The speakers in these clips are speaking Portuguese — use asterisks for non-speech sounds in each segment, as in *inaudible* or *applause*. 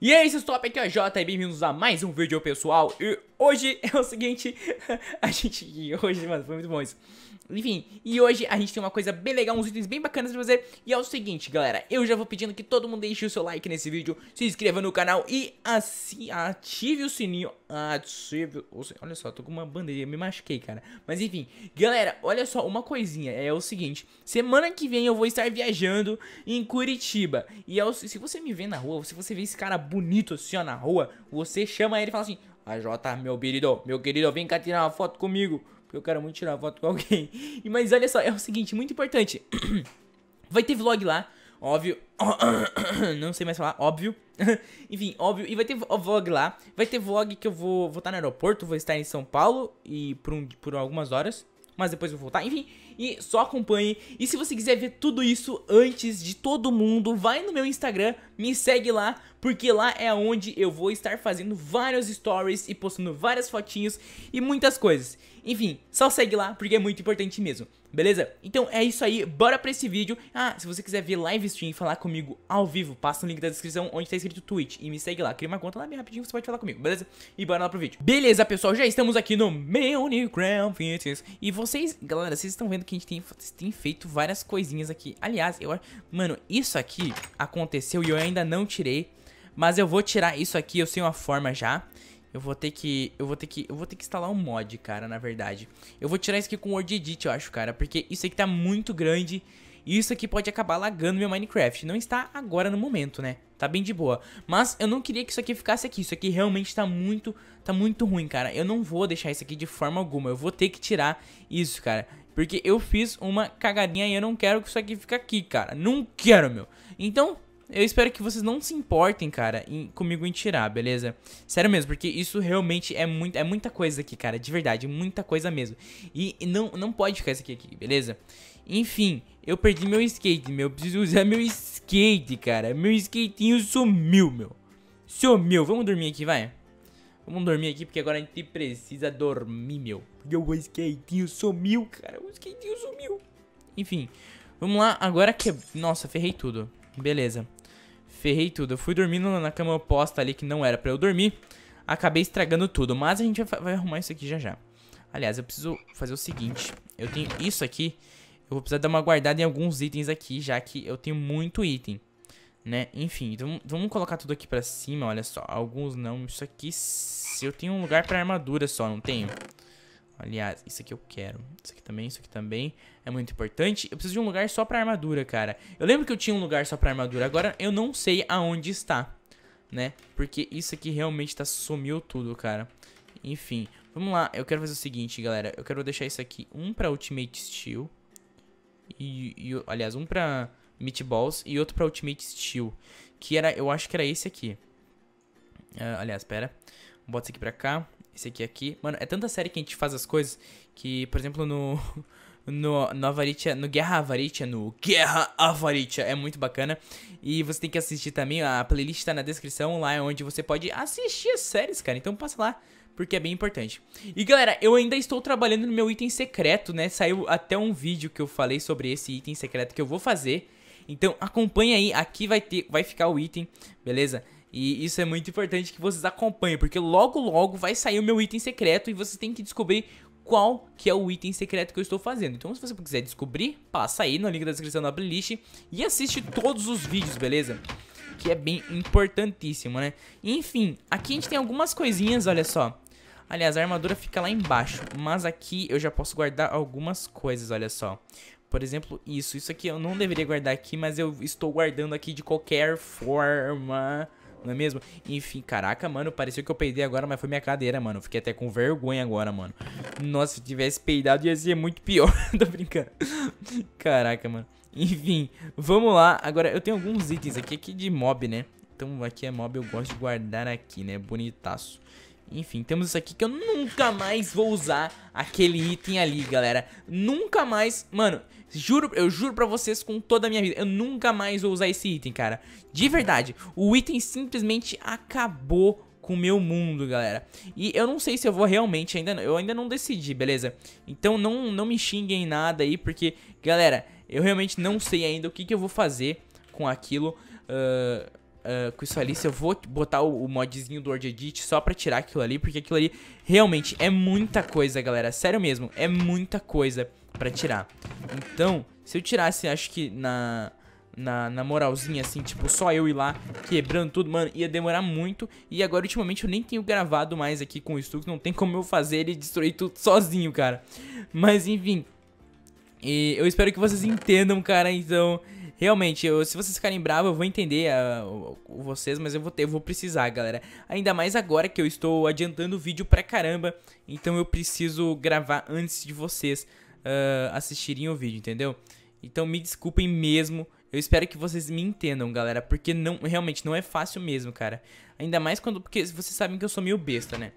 E aí, é isso, é top aqui é o Jota e bem-vindos a mais um vídeo pessoal E Hoje *laughs* é o seguinte, *laughs* a gente. Hoje, mano, foi muito bom isso. Enfim, e hoje a gente tem uma coisa bem legal, uns itens bem bacanas pra fazer. E é o seguinte, galera, eu já vou pedindo que todo mundo deixe o seu like nesse vídeo, se inscreva no canal e assim, ative o sininho. Ative o sininho. Olha só, tô com uma bandeirinha, me machuquei, cara. Mas enfim, galera, olha só, uma coisinha, é o seguinte, semana que vem eu vou estar viajando em Curitiba. E é o, se você me vê na rua, se você vê esse cara bonito assim, ó, na rua, você chama ele e fala assim, Jota, meu querido, meu querido, vem cá tirar uma foto comigo. Porque eu quero muito tirar uma foto com alguém. *laughs* Mas olha só, é o seguinte, muito importante. *clears throat* Vai ter vlog lá, óbvio. *clears throat* Não sei mais falar, óbvio. *laughs* Enfim, óbvio. E vai ter vlog lá. Vai ter vlog que eu vou, vou estar no aeroporto, vou estar em São Paulo e por, um, por algumas horas mas depois eu vou voltar. Enfim, e só acompanhe. E se você quiser ver tudo isso antes de todo mundo, vai no meu Instagram, me segue lá, porque lá é onde eu vou estar fazendo vários stories e postando várias fotinhos e muitas coisas. Enfim, só segue lá porque é muito importante mesmo, beleza? Então é isso aí, bora pra esse vídeo. Ah, se você quiser ver live stream e falar comigo ao vivo, passa no link da descrição onde tá escrito Twitch e me segue lá. Cria uma conta lá bem rapidinho, você pode falar comigo, beleza? E bora lá pro vídeo. Beleza, pessoal, já estamos aqui no Minecraft Fitness. E vocês, galera, vocês estão vendo que a gente tem, tem feito várias coisinhas aqui. Aliás, eu acho... Mano, isso aqui aconteceu e eu ainda não tirei. Mas eu vou tirar isso aqui, eu sei uma forma já. Eu vou ter que. Eu vou ter que. Eu vou ter que instalar um mod, cara, na verdade. Eu vou tirar isso aqui com o Word Edit, eu acho, cara. Porque isso aqui tá muito grande. E isso aqui pode acabar lagando meu Minecraft. Não está agora no momento, né? Tá bem de boa. Mas eu não queria que isso aqui ficasse aqui. Isso aqui realmente tá muito. Tá muito ruim, cara. Eu não vou deixar isso aqui de forma alguma. Eu vou ter que tirar isso, cara. Porque eu fiz uma cagadinha e eu não quero que isso aqui fique aqui, cara. Não quero, meu. Então, eu espero que vocês não se importem, cara, em, comigo em tirar, beleza? Sério mesmo, porque isso realmente é, muito, é muita coisa aqui, cara, de verdade, muita coisa mesmo. E, e não, não pode ficar isso aqui, aqui, beleza? Enfim, eu perdi meu skate, meu, preciso usar meu skate, cara. Meu skatinho sumiu, meu. Sumiu, vamos dormir aqui, vai. Vamos dormir aqui, porque agora a gente precisa dormir, meu. Porque o skatinho sumiu, cara, o skatinho sumiu. Enfim, vamos lá, agora que... Nossa, ferrei tudo. Beleza. Ferrei tudo. Eu fui dormindo na cama oposta ali que não era pra eu dormir. Acabei estragando tudo, mas a gente vai arrumar isso aqui já já. Aliás, eu preciso fazer o seguinte. Eu tenho isso aqui. Eu vou precisar dar uma guardada em alguns itens aqui, já que eu tenho muito item. Né? Enfim, então vamos colocar tudo aqui pra cima, olha só. Alguns não, isso aqui... Eu tenho um lugar pra armadura só, não tenho? Aliás, isso aqui eu quero. Isso aqui também, isso aqui também. É muito importante. Eu preciso de um lugar só pra armadura, cara. Eu lembro que eu tinha um lugar só pra armadura. Agora eu não sei aonde está, né? Porque isso aqui realmente tá, sumiu tudo, cara. Enfim, vamos lá. Eu quero fazer o seguinte, galera. Eu quero deixar isso aqui um pra Ultimate Steel. E, e aliás, um pra Meatballs e outro pra Ultimate Steel. Que era, eu acho que era esse aqui. Uh, aliás, pera. Bota isso aqui pra cá esse aqui aqui. Mano, é tanta série que a gente faz as coisas que, por exemplo, no... *laughs* No, no, Avaritia, no Guerra Avaritia, no Guerra Avaritia, é muito bacana. E você tem que assistir também, a playlist tá na descrição, lá é onde você pode assistir as séries, cara. Então passa lá, porque é bem importante. E galera, eu ainda estou trabalhando no meu item secreto, né? Saiu até um vídeo que eu falei sobre esse item secreto que eu vou fazer. Então acompanha aí, aqui vai ter, vai ficar o item, beleza? E isso é muito importante que vocês acompanhem, porque logo logo vai sair o meu item secreto e vocês têm que descobrir qual que é o item secreto que eu estou fazendo. Então se você quiser descobrir, passa aí no link da descrição da playlist e assiste todos os vídeos, beleza? Que é bem importantíssimo, né? Enfim, aqui a gente tem algumas coisinhas, olha só. Aliás, a armadura fica lá embaixo, mas aqui eu já posso guardar algumas coisas, olha só. Por exemplo, isso. Isso aqui eu não deveria guardar aqui, mas eu estou guardando aqui de qualquer forma não é mesmo? Enfim, caraca, mano, pareceu que eu peidei agora, mas foi minha cadeira, mano. Fiquei até com vergonha agora, mano. Nossa, se tivesse peidado ia ser muito pior, *laughs* tô brincando. Caraca, mano. Enfim, vamos lá. Agora, eu tenho alguns itens aqui, aqui de mob, né? Então aqui é mob, eu gosto de guardar aqui, né? Bonitaço. Enfim, temos isso aqui que eu nunca mais vou usar aquele item ali, galera. Nunca mais... Mano, juro, eu juro pra vocês com toda a minha vida, eu nunca mais vou usar esse item, cara. De verdade, o item simplesmente acabou com o meu mundo, galera. E eu não sei se eu vou realmente ainda, eu ainda não decidi, beleza? Então não, não me xinguem nada aí, porque, galera, eu realmente não sei ainda o que, que eu vou fazer com aquilo. Uh, uh, com isso ali. Se eu vou botar o, o modzinho do Word Edit só pra tirar aquilo ali, porque aquilo ali realmente é muita coisa, galera. Sério mesmo, é muita coisa pra tirar. Então, se eu tirasse, acho que na... Na, na, moralzinha, assim, tipo, só eu ir lá quebrando tudo, mano, ia demorar muito. E agora, ultimamente, eu nem tenho gravado mais aqui com o Stux, não tem como eu fazer ele destruir tudo sozinho, cara. Mas, enfim, eu espero que vocês entendam, cara, então... Realmente, eu, se vocês ficarem bravos, eu vou entender ah, vocês, mas eu vou ter, eu vou precisar, galera. Ainda mais agora que eu estou adiantando o vídeo pra caramba, então eu preciso gravar antes de vocês uh, assistirem o vídeo, entendeu? Então me desculpem mesmo. Eu espero que vocês me entendam, galera, porque não, realmente não é fácil mesmo, cara. Ainda mais quando, porque vocês sabem que eu sou meio besta, né?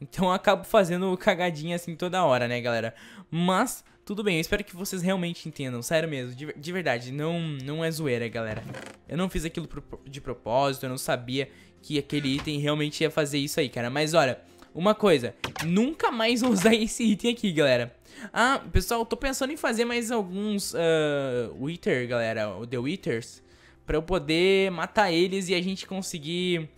Então eu acabo fazendo cagadinha assim toda hora, né, galera? Mas tudo bem, eu espero que vocês realmente entendam, sério mesmo, de, de verdade, não, não é zoeira, galera. Eu não fiz aquilo pro, de propósito, eu não sabia que aquele item realmente ia fazer isso aí, cara. Mas olha, uma coisa, nunca mais vou *laughs* usar esse item aqui, galera. Ah, pessoal, tô pensando em fazer mais alguns uh, Wither, galera, The Withers, pra eu poder matar eles e a gente conseguir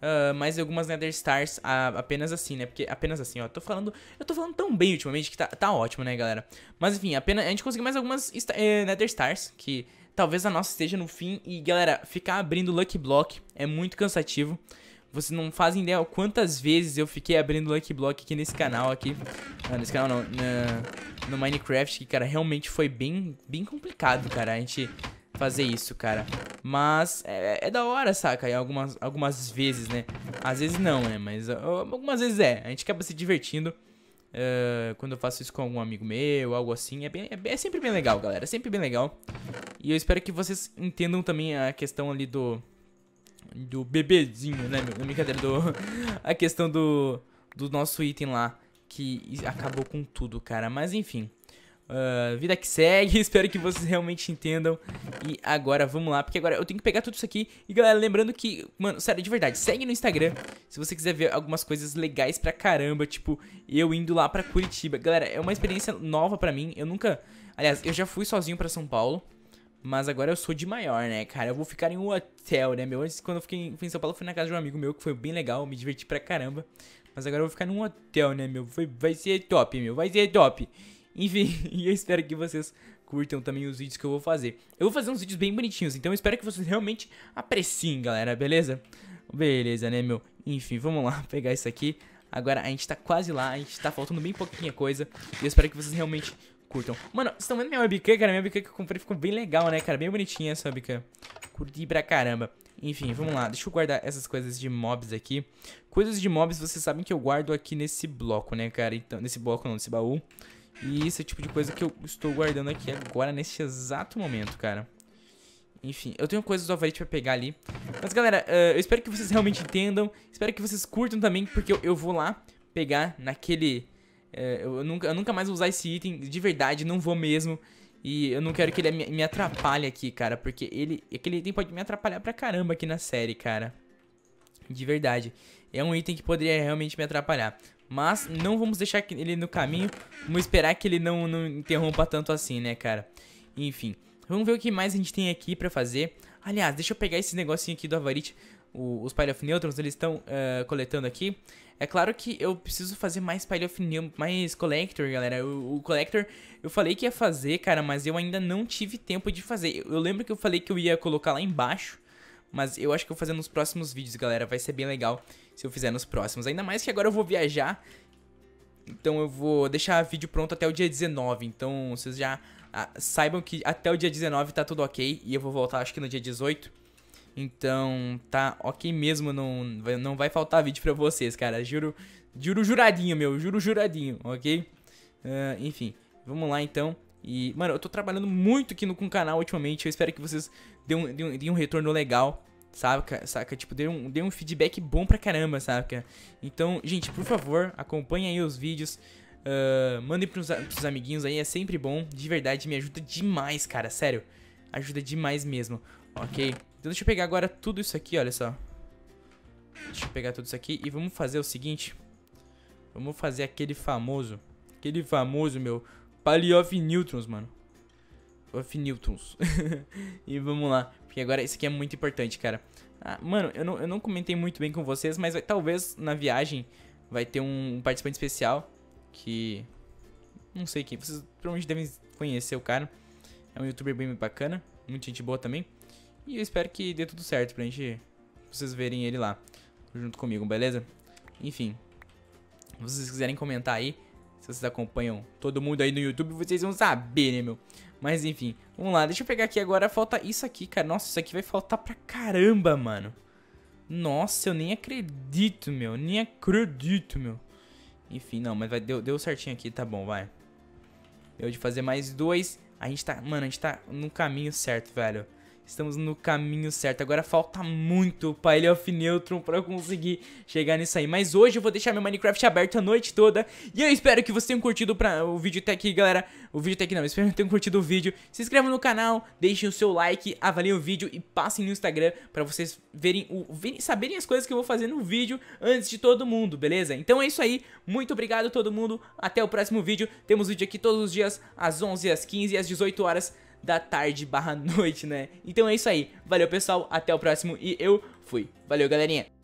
Uh, mas algumas Nether Stars apenas assim, né? Porque apenas assim, ó. Tô falando, eu tô falando tão bem ultimamente que tá, tá ótimo, né, galera? Mas enfim, apenas, a gente conseguiu mais algumas eh, Nether Stars que talvez a nossa esteja no fim. E galera, ficar abrindo Lucky Block é muito cansativo. Vocês não fazem ideia quantas vezes eu fiquei abrindo Lucky Block aqui nesse canal aqui. Ah, nesse canal não, no Minecraft, que, cara, realmente foi bem, bem complicado, cara. A gente fazer isso, cara. Mas é, é, é da hora, saca? E algumas, algumas vezes, né? Às vezes não, né? Mas ah, algumas vezes é. A gente acaba se divertindo. Uh, quando eu faço isso com algum amigo meu, algo assim. É, bem, é, é, sempre bem legal, galera. É sempre bem legal. E eu espero que vocês entendam também a questão ali do. Do bebezinho, né? Meu, brincadeira, do. *laughs* A questão do. Do nosso item lá. Que acabou com tudo, cara. Mas enfim. Uh, vida que segue, *laughs* espero que vocês realmente entendam. E agora vamos lá, porque agora eu tenho que pegar tudo isso aqui. E galera, lembrando que, mano, sério, de verdade, segue no Instagram se você quiser ver algumas coisas legais pra caramba, tipo, eu indo lá pra Curitiba. Galera, é uma experiência nova pra mim, eu nunca... Aliás, eu já fui sozinho pra São Paulo, mas agora eu sou de maior, né, cara? Eu vou ficar em um hotel, né, meu? Antes, quando eu fiquei em São Paulo, fui na casa de um amigo meu, que foi bem legal, me diverti pra caramba. Mas agora eu vou ficar num hotel, né, meu? vai ser top, meu, vai ser top. Enfim, *laughs* e eu espero que vocês curtam também os vídeos que eu vou fazer. Eu vou fazer uns vídeos bem bonitinhos, então eu espero que vocês realmente apreciem, galera, beleza? Beleza, né, meu? Enfim, vamos lá *laughs* pegar isso aqui. Agora a gente tá quase lá, a gente tá faltando bem pouquinha coisa. E eu espero que vocês realmente curtam. Mano, vocês estão vendo minha webcam, cara? Minha webcam que eu comprei ficou bem legal, né, cara? Bem bonitinha essa webcam. Curti pra caramba. Enfim, vamos lá. Deixa eu guardar essas coisas de mobs aqui. Coisas de mobs vocês sabem que eu guardo aqui nesse bloco, né, cara? Então, nesse bloco não, nesse baú. E esse é o tipo de coisa que eu estou guardando aqui agora, nesse exato momento, cara. Enfim, eu tenho coisas do Avarite pra pegar ali. Mas, galera, uh, eu espero que vocês realmente entendam. Espero que vocês curtam também, porque eu, eu vou lá pegar naquele... Uh, eu, nunca, eu nunca mais vou usar esse item, de verdade, não vou mesmo. E eu não quero que ele me, me atrapalhe aqui, cara, porque ele, aquele item pode me atrapalhar pra caramba aqui na série, cara. De verdade. É um item que poderia realmente me atrapalhar. Mas não vamos deixar ele no caminho. Vamos esperar que ele não, não interrompa tanto assim, né, cara? Enfim. Vamos ver o que mais a gente tem aqui pra fazer. Aliás, deixa eu pegar esse negocinho aqui do Avarit. O, os Pile of Neutrons, eles estão uh, eh, coletando aqui. É claro que eu preciso fazer mais Pile of Neutrons, mais Collector, galera. O, o, Collector, eu falei que ia fazer, cara, mas eu ainda não tive tempo de fazer. Eu, eu lembro que eu falei que eu ia colocar lá embaixo mas eu acho que eu vou fazer nos próximos vídeos, galera. Vai ser bem legal se eu fizer nos próximos. Ainda mais que agora eu vou viajar. Então eu vou deixar vídeo pronto até o dia 19. Então vocês já ah, saibam que até o dia 19 tá tudo ok. E eu vou voltar acho que no dia 18. Então tá ok mesmo. Não, não vai faltar vídeo pra vocês, cara. Juro, juro juradinho, meu. Juro juradinho, ok? Uh, enfim, vamos lá então. E, mano, eu tô trabalhando muito aqui no, com o canal ultimamente. Eu espero que vocês deem um, deem um, um retorno legal, saca? saca? Tipo, dê um, dê um feedback bom pra caramba, saca? Então, gente, por favor, acompanhem aí os vídeos. Uh, mandem pros, pros amiguinhos aí, é sempre bom. De verdade, me ajuda demais, cara, sério. Ajuda demais mesmo, ok? Então deixa eu pegar agora tudo isso aqui, olha só. Deixa eu pegar tudo isso aqui e vamos fazer o seguinte. Vamos fazer aquele famoso... Aquele famoso, meu Pali of Newtons, mano. Of Newtons. *laughs* e vamos lá. Porque agora isso aqui é muito importante, cara. Ah, mano, eu não, eu não comentei muito bem com vocês, mas vai, talvez na viagem vai ter um, um participante especial que... Não sei quem. Vocês provavelmente devem conhecer o cara. É um youtuber bem bacana. Muita gente boa também. E eu espero que dê tudo certo pra gente... vocês verem ele lá. Junto comigo, beleza? Enfim. Se vocês quiserem comentar aí se vocês acompanham todo mundo aí no YouTube, vocês vão saber, né, meu? Mas enfim, vamos lá. Deixa eu pegar aqui agora. Falta isso aqui, cara. Nossa, isso aqui vai faltar pra caramba, mano. Nossa, eu nem acredito, meu. Nem acredito, meu. Enfim, não, mas vai, deu, deu certinho aqui, tá bom, vai. Deu de fazer mais dois. A gente tá, mano, a gente tá no caminho certo, velho. Estamos no caminho certo. Agora falta muito para ele of Neutron para eu conseguir chegar nisso aí. Mas hoje eu vou deixar meu Minecraft aberto a noite toda. E eu espero que vocês tenham curtido pra, o vídeo até aqui, galera. O vídeo até aqui não, eu espero que tenham curtido o vídeo. Se inscrevam no canal, deixem o seu like, avaliem o vídeo e passem no Instagram para vocês verem, o, saberem as coisas que eu vou fazer no vídeo antes de todo mundo, beleza? Então é isso aí. Muito obrigado a todo mundo. Até o próximo vídeo. Temos vídeo aqui todos os dias às 11, às 15 às 18 horas da tarde barra *laughs* noite, né? Então é isso aí. Valeu, pessoal. Até o próximo e eu fui. Valeu, galerinha.